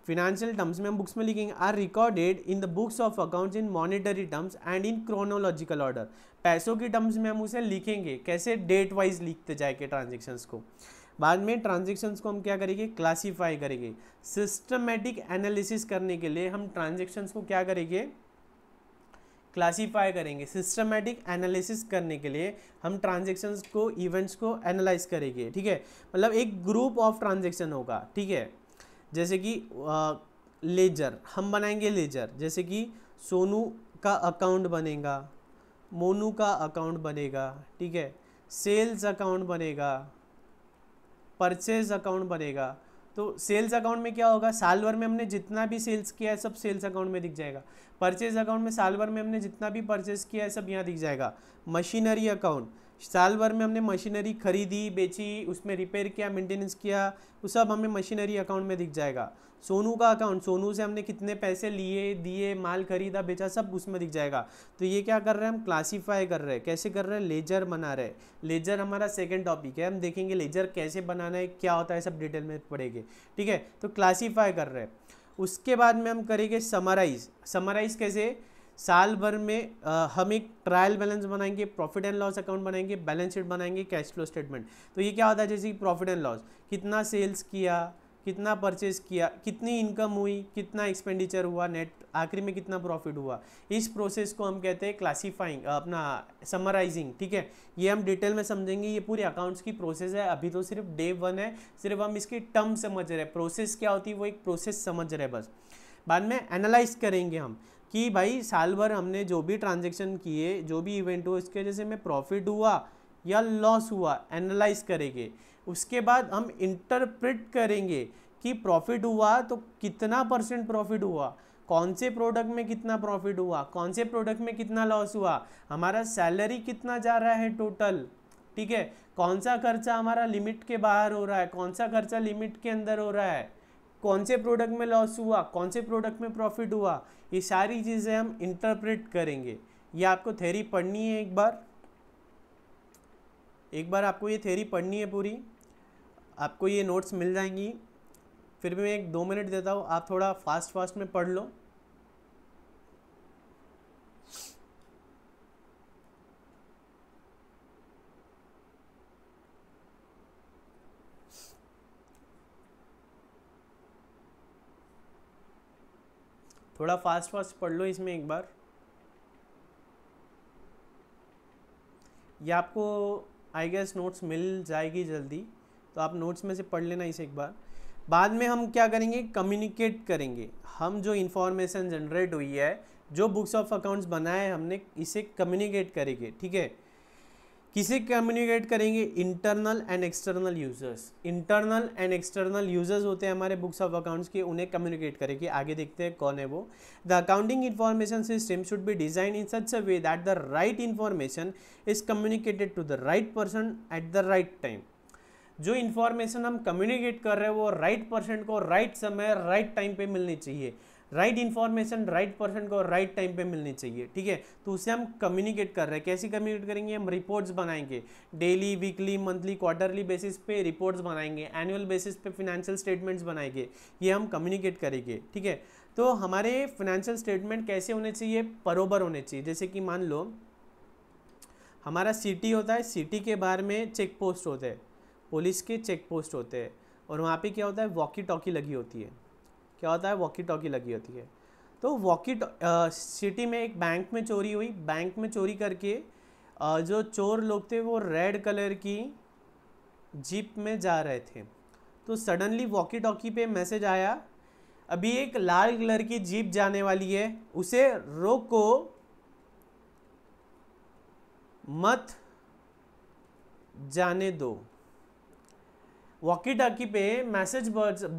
फिनेंशियल टर्म्स में हम बुक्स में लिखेंगे are recorded in the books of accounts in monetary terms and in chronological order पैसों की टर्म्स में हम उसे लिखेंगे कैसे डेट वाइज लिखते जाएंगे ट्रांजेक्शन्स को बाद में ट्रांजेक्शन्स को हम क्या करेंगे क्लासीफाई करेंगे सिस्टमेटिक एनालिसिस करने के लिए हम ट्रांजेक्शन्स को क्या करेंगे क्लासीफाई करेंगे सिस्टमेटिक एनालिसिस करने के लिए हम ट्रांजेक्शन्स को इवेंट्स को एनालाइज करेंगे ठीक है मतलब एक ग्रुप ऑफ ट्रांजेक्शन होगा ठीक है जैसे कि लेजर हम बनाएंगे लेजर जैसे कि सोनू का अकाउंट बनेगा मोनू का अकाउंट बनेगा ठीक है सेल्स अकाउंट बनेगा परचेज अकाउंट बनेगा तो सेल्स अकाउंट में क्या होगा साल भर में हमने जितना भी सेल्स किया है सब सेल्स अकाउंट में दिख जाएगा परचेज अकाउंट में साल भर में हमने जितना भी परचेज किया है सब यहाँ दिख जाएगा मशीनरी अकाउंट साल भर में हमने मशीनरी खरीदी बेची उसमें रिपेयर किया मेंटेनेंस किया वो सब हमें मशीनरी अकाउंट में दिख जाएगा सोनू का अकाउंट सोनू से हमने कितने पैसे लिए दिए माल खरीदा बेचा सब उसमें दिख जाएगा तो ये क्या कर रहे हैं हम क्लासीफाई कर रहे हैं कैसे कर रहे हैं लेजर बना रहे लेजर हमारा सेकेंड टॉपिक है हम देखेंगे लेजर कैसे बनाना है क्या होता है सब डिटेल में पढ़ेंगे ठीक है तो क्लासीफाई कर रहे हैं उसके बाद में हम करेंगे समराइज समराइज कैसे साल भर में आ, हम एक ट्रायल बैलेंस बनाएंगे प्रॉफिट एंड लॉस अकाउंट बनाएंगे बैलेंस शीट बनाएंगे कैश फ्लो स्टेटमेंट तो ये क्या होता है जैसे कि प्रॉफिट एंड लॉस कितना सेल्स किया कितना परचेज किया कितनी इनकम हुई कितना एक्सपेंडिचर हुआ नेट आखिरी में कितना प्रॉफिट हुआ इस प्रोसेस को हम कहते हैं क्लासीफाइंग अपना समराइजिंग ठीक है ये हम डिटेल में समझेंगे ये पूरी अकाउंट्स की प्रोसेस है अभी तो सिर्फ डे वन है सिर्फ हम इसके टर्म समझ रहे हैं प्रोसेस क्या होती है वो एक प्रोसेस समझ रहे हैं बस बाद में एनालाइज करेंगे हम कि भाई साल भर हमने जो भी ट्रांजेक्शन किए जो भी इवेंट हुआ इसके वजह से हमें प्रॉफिट हुआ या लॉस हुआ एनालाइज करेंगे उसके बाद हम इंटरप्रिट करेंगे कि प्रॉफिट हुआ तो कितना परसेंट प्रॉफिट हुआ कौन से प्रोडक्ट में कितना प्रॉफिट हुआ कौन से प्रोडक्ट में कितना लॉस हुआ हमारा सैलरी कितना जा रहा है टोटल ठीक है कौन सा खर्चा हमारा लिमिट के बाहर हो रहा है कौन सा खर्चा लिमिट के अंदर हो रहा है कौन से प्रोडक्ट में लॉस हुआ कौन से प्रोडक्ट में प्रॉफिट हुआ ये सारी चीज़ें हम इंटरप्रेट करेंगे ये आपको थेरी पढ़नी है एक बार एक बार आपको ये थेरी पढ़नी है पूरी आपको ये नोट्स मिल जाएंगी फिर भी मैं एक दो मिनट देता हूँ आप थोड़ा फास्ट फास्ट में पढ़ लो थोड़ा फास्ट फास्ट पढ़ लो इसमें एक बार ये आपको आई गेस नोट्स मिल जाएगी जल्दी तो आप नोट्स में से पढ़ लेना इसे एक बार बाद में हम क्या करेंगे कम्युनिकेट करेंगे हम जो इन्फॉर्मेशन जनरेट हुई है जो बुक्स ऑफ अकाउंट्स बनाए हमने इसे कम्युनिकेट करेंगे ठीक है किसे कम्युनिकेट करेंगे internal and external users internal and external users होते हैं हमारे बुक्स ऑफ अकाउंट्स के उन्हें कम्युनिकेट करेंगे आगे देखते हैं कौन है वो the accounting information system should be design in such a way that the right information is communicated to the right person at the right time जो इन्फॉर्मेशन हम कम्युनिकेट कर रहे हैं वो राइट पर्सन को राइट समय राइट टाइम पे मिलनी चाहिए राइट इन्फॉर्मेशन राइट पर्सन को राइट टाइम पे मिलनी चाहिए ठीक है तो उसे हम कम्युनिकेट कर रहे हैं कैसे कम्युनिकेट करेंगे हम रिपोर्ट्स बनाएंगे daily weekly monthly quarterly basis पे रिपोर्ट्स बनाएंगे एनुअल बेसिस पे फिनेंशियल स्टेटमेंट्स बनाएंगे ये हम कम्युनिकेट करेंगे ठीक है तो हमारे फिनेंशियल स्टेटमेंट कैसे होने चाहिए बरोबर होने चाहिए जैसे कि मान लो हमारा सिटी होता है सिटी के बाहर में चेक पोस्ट होते हैं पुलिस के चेक पोस्ट होते हैं और वहाँ पे क्या होता है वॉकी टॉकी लगी होती है क्या होता है वॉकी टॉकी लगी होती है तो वॉकी सिटी में एक बैंक में चोरी हुई बैंक में चोरी करके आ, जो चोर लोग थे वो रेड कलर की जीप में जा रहे थे तो सडनली वॉकी टॉकी पे मैसेज आया अभी एक लाल कलर की जीप जाने वाली है उसे रोको मत जाने दो वॉकी टॉकी पे मैसेज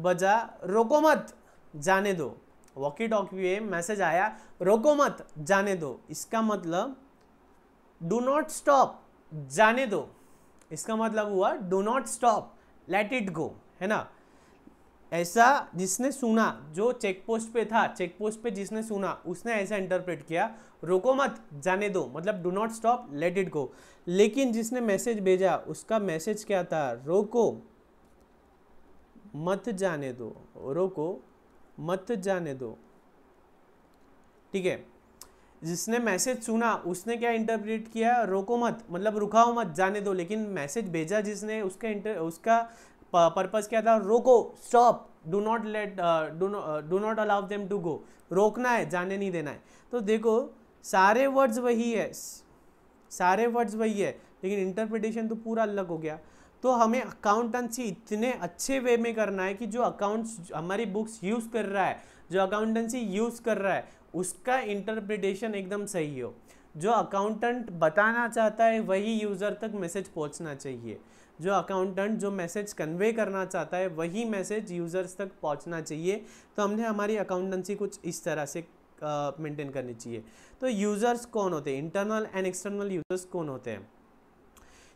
बजा रोको मत जाने दो वॉकी टॉकी पे मैसेज आया रोको मत जाने दो इसका मतलब डू नॉट स्टॉप जाने दो इसका मतलब हुआ do not stop let it go है ना ऐसा जिसने सुना जो चेक पोस्ट पे था चेक पोस्ट पे जिसने सुना उसने ऐसा इंटरप्रेट किया रोको मत जाने दो मतलब do not stop let it go लेकिन जिसने मैसेज भेजा उसका मैसेज क्या था रोको मत जाने दो रोको मत जाने दो ठीक है जिसने मैसेज सुना उसने क्या इंटरप्रेट किया रोको मत मतलब रुकाओ मत जाने दो लेकिन मैसेज भेजा जिसने उसका इंटर उसका पर्पज़ क्या था रोको stop do not let do not allow them to go रोकना है जाने नहीं देना है तो देखो सारे वर्ड्स वही है सारे वर्ड्स वही है लेकिन इंटरप्रिटेशन तो पूरा अलग हो गया तो हमें अकाउंटेंसी इतने अच्छे वे में करना है कि जो अकाउंट्स हमारी बुक्स यूज़ कर रहा है जो अकाउंटेंसी यूज़ कर रहा है उसका इंटरप्रिटेशन एकदम सही हो जो अकाउंटेंट बताना चाहता है वही यूज़र तक मैसेज पहुंचना चाहिए जो अकाउंटेंट जो मैसेज कन्वे करना चाहता है वही मैसेज यूज़र्स तक पहुंचना चाहिए तो हमने हमारी अकाउंटेंसी कुछ इस तरह से मेंटेन करनी चाहिए तो यूज़र्स कौन होते हैं इंटरनल एंड एक्सटर्नल यूज़र्स कौन होते हैं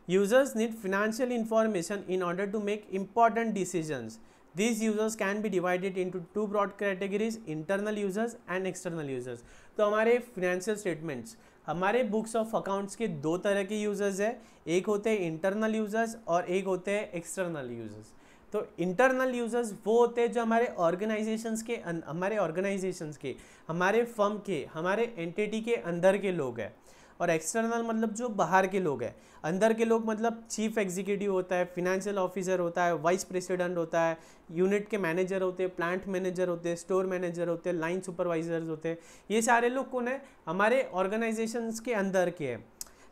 Users need financial information in order to make important decisions. These users can be divided into two broad categories internal users and external users. to hamare financial statements हमारे books of accounts के दो तरह के users हैं एक होते हैं internal users और एक होते हैं एक्सटर्नल यूजर्स तो इंटरनल यूज़र्स वो होते हैं जो हमारे ऑर्गेनाइजेशंस के हमारे ऑर्गेनाइजेशंस के हमारे फर्म के हमारे एंटिटी के अंदर के लोग हैं और एक्सटर्नल मतलब जो बाहर के लोग हैं अंदर के लोग मतलब चीफ एग्जीक्यूटिव होता है फिनेंशियल ऑफिसर होता है वाइस प्रेसिडेंट होता है यूनिट के मैनेजर होते हैं प्लांट मैनेजर होते हैं स्टोर मैनेजर होते हैं लाइन सुपरवाइजर्स होते हैं ये सारे लोग कौन है हमारे ऑर्गेनाइजेशन के अंदर के हैं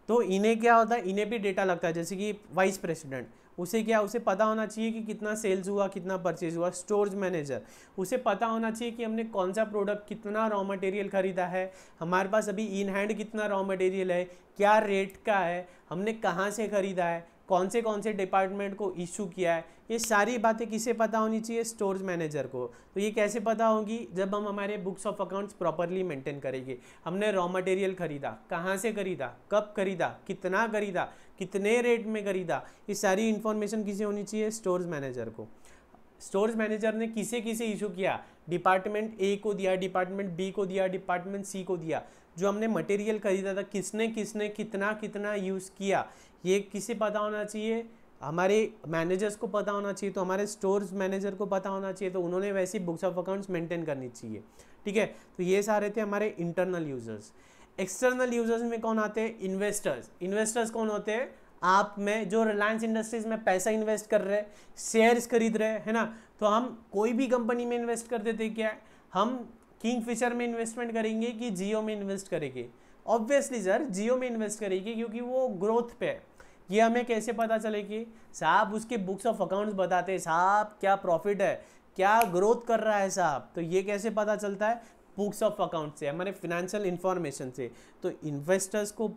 तो इन्हें क्या होता है इन्हें भी डेटा लगता है जैसे कि वाइस प्रेसिडेंट उसे क्या उसे पता होना चाहिए कि कितना सेल्स हुआ कितना परचेज हुआ स्टोर्ज मैनेजर उसे पता होना चाहिए कि हमने कौन सा प्रोडक्ट कितना रॉ मटेरियल ख़रीदा है हमारे पास अभी इन हैंड कितना रॉ मटेरियल है क्या रेट का है हमने कहाँ से ख़रीदा है कौन से कौन से डिपार्टमेंट को इशू किया है ये सारी बातें किसे पता होनी चाहिए स्टोर्स मैनेजर को तो ये कैसे पता होगी जब हम हमारे books of accounts properly maintain करेंगे हमने रॉ मटेरियल खरीदा कहाँ से खरीदा कब खरीदा कितना खरीदा कितने रेट में खरीदा ये सारी इन्फॉर्मेशन किसे होनी चाहिए स्टोर्स मैनेजर को स्टोर्स मैनेजर ने किसे किसे इशू किया डिपार्टमेंट ए को दिया डिपार्टमेंट बी को दिया डिपार्टमेंट सी को दिया जो हमने मटेरियल खरीदा था किसने किसने कितना कितना यूज़ किया ये किसे पता होना चाहिए हमारे मैनेजर्स को पता होना चाहिए तो हमारे स्टोर्स मैनेजर को पता होना चाहिए तो उन्होंने वैसी बुक्स ऑफ अकाउंट्स मेंटेन करनी चाहिए ठीक है तो ये सारे थे हमारे इंटरनल यूज़र्स एक्सटर्नल यूज़र्स में कौन आते हैं इन्वेस्टर्स इन्वेस्टर्स कौन होते हैं आप में जो रिलायंस इंडस्ट्रीज में पैसा इन्वेस्ट कर रहे हैं शेयर्स खरीद रहे हैं ना तो हम कोई भी कंपनी में इन्वेस्ट करते थे क्या हम किंग फिशर में इन्वेस्टमेंट करेंगे कि जियो में इन्वेस्ट करेंगे ऑब्वियसली सर जियो में इन्वेस्ट करेंगे क्योंकि वो ग्रोथ पे है ये हमें कैसे पता चलेगी साहब उसके बुक्स ऑफ अकाउंट्स बताते हैं साहब क्या प्रॉफिट है क्या ग्रोथ कर रहा है साहब तो ये कैसे पता चलता है बुक्स ऑफ अकाउंट से हमारे फिनेंशियल इन्फॉर्मेशन से तो इन्वेस्टर्स को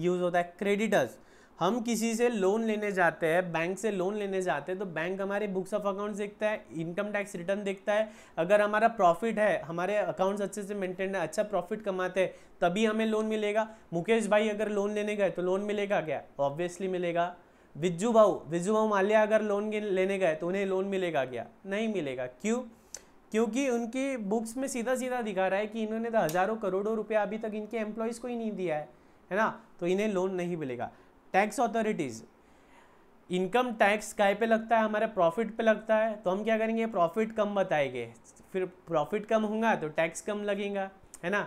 यूज़ होता है क्रेडिटर्स हम किसी से लोन लेने जाते हैं बैंक से लोन लेने जाते हैं तो बैंक हमारे बुक्स ऑफ अकाउंट्स देखता है इनकम टैक्स रिटर्न देखता है अगर हमारा प्रॉफिट है हमारे अकाउंट्स अच्छे से मेंटेन है अच्छा प्रॉफिट कमाते हैं तभी हमें लोन मिलेगा मुकेश भाई अगर लोन लेने गए तो लोन मिलेगा क्या ऑब्वियसली मिलेगा विज्जू भाऊ विज्जू भाऊ माल्या अगर लोन लेने गए तो उन्हें लोन मिलेगा क्या नहीं मिलेगा क्यों क्योंकि उनकी बुक्स में सीधा सीधा दिखा रहा है कि इन्होंने तो हज़ारों करोड़ों रुपया अभी तक इनके एम्प्लॉयज़ को ही नहीं दिया है है ना तो इन्हें लोन नहीं मिलेगा टैक्स अथॉरिटीज़ इनकम टैक्स काय पे लगता है हमारे प्रॉफिट पे लगता है तो हम क्या करेंगे प्रॉफिट कम बताएंगे फिर प्रॉफिट कम होगा तो टैक्स कम लगेगा है ना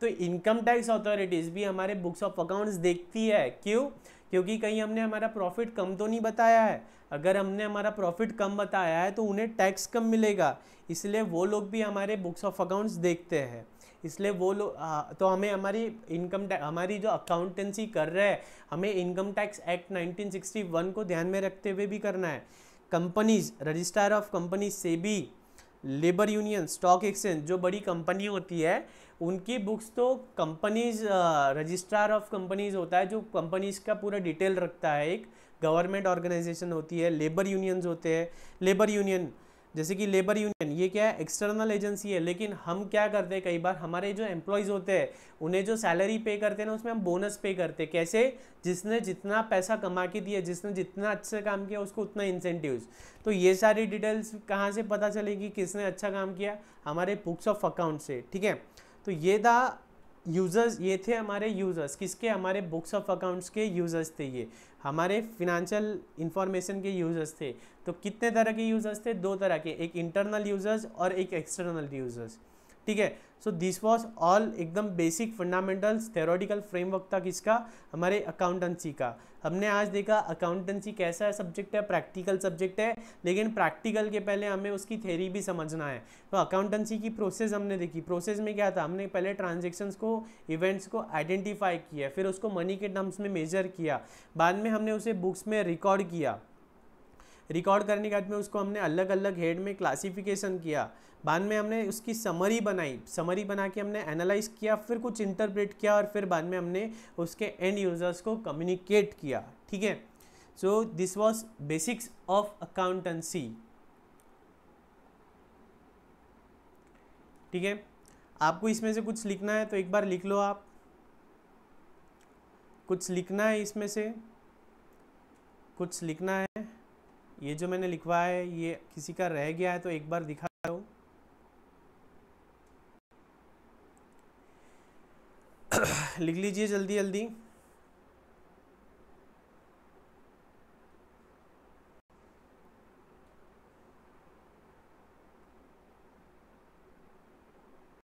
तो इनकम टैक्स अथॉरिटीज़ भी हमारे बुक्स ऑफ अकाउंट्स देखती है क्यों क्योंकि कहीं हमने हमारा प्रॉफिट कम तो नहीं बताया है अगर हमने हमारा प्रॉफिट कम बताया है तो उन्हें टैक्स कम मिलेगा इसलिए वो लोग भी हमारे बुक्स ऑफ अकाउंट्स देखते हैं इसलिए वो लोग तो हमें हमारी इनकम टैक्स हमारी जो अकाउंटेंसी कर रहे हैं हमें इनकम टैक्स एक्ट 1961 को ध्यान में रखते हुए भी करना है कंपनीज रजिस्ट्रार ऑफ कंपनीज से भी लेबर यूनियन स्टॉक एक्सचेंज जो बड़ी कंपनी होती है उनकी बुक्स तो कंपनीज रजिस्ट्रार ऑफ कंपनीज होता है जो कंपनीज का पूरा डिटेल रखता है एक गवर्नमेंट ऑर्गेनाइजेशन होती है लेबर यूनियंस होते हैं लेबर यूनियन जैसे कि लेबर यूनियन ये क्या है एक्सटर्नल एजेंसी है लेकिन हम क्या करते हैं कई बार हमारे जो एम्प्लॉयज़ होते हैं उन्हें जो सैलरी पे करते हैं ना उसमें हम बोनस पे करते हैं कैसे जिसने जितना पैसा कमा के दिया जिसने जितना अच्छा काम किया उसको उतना इंसेंटिव्स तो ये सारी डिटेल्स कहाँ से पता चलेगी किसने अच्छा काम किया हमारे बुक्स ऑफ अकाउंट से ठीक है तो ये था यूज़र्स ये थे हमारे यूज़र्स किसके हमारे बुक्स ऑफ अकाउंट्स के यूज़र्स थे ये हमारे फिनेंशियल इंफॉर्मेशन के यूज़र्स थे तो कितने तरह के यूज़र्स थे दो तरह के एक इंटरनल यूज़र्स और एक एक्सटर्नल यूज़र्स ठीक है सो दिस वॉज ऑल एकदम बेसिक फंडामेंटल्स थेरोटिकल फ्रेमवर्क था किसका हमारे अकाउंटेंसी का हमने आज देखा अकाउंटेंसी कैसा है सब्जेक्ट है प्रैक्टिकल सब्जेक्ट है लेकिन प्रैक्टिकल के पहले हमें उसकी थेरी भी समझना है तो अकाउंटेंसी की प्रोसेस हमने देखी प्रोसेस में क्या था हमने पहले ट्रांजेक्शन्स को इवेंट्स को आइडेंटिफाई किया फिर उसको मनी के टर्म्स में मेजर किया बाद में हमने उसे बुक्स में रिकॉर्ड किया रिकॉर्ड करने के बाद में उसको हमने अलग अलग हेड में क्लासिफिकेशन किया बाद में हमने उसकी समरी बनाई समरी बना के हमने एनालाइज किया फिर कुछ इंटरप्रेट किया और फिर बाद में हमने उसके एंड यूज़र्स को कम्युनिकेट किया ठीक है so this was basics of accountancy ठीक है आपको इसमें से कुछ लिखना है तो एक बार लिख लो आप कुछ लिखना है इसमें से कुछ लिखना है ये जो मैंने लिखवाया है ये किसी का रह गया है तो एक बार दिखा दो लिख लीजिए जल्दी जल्दी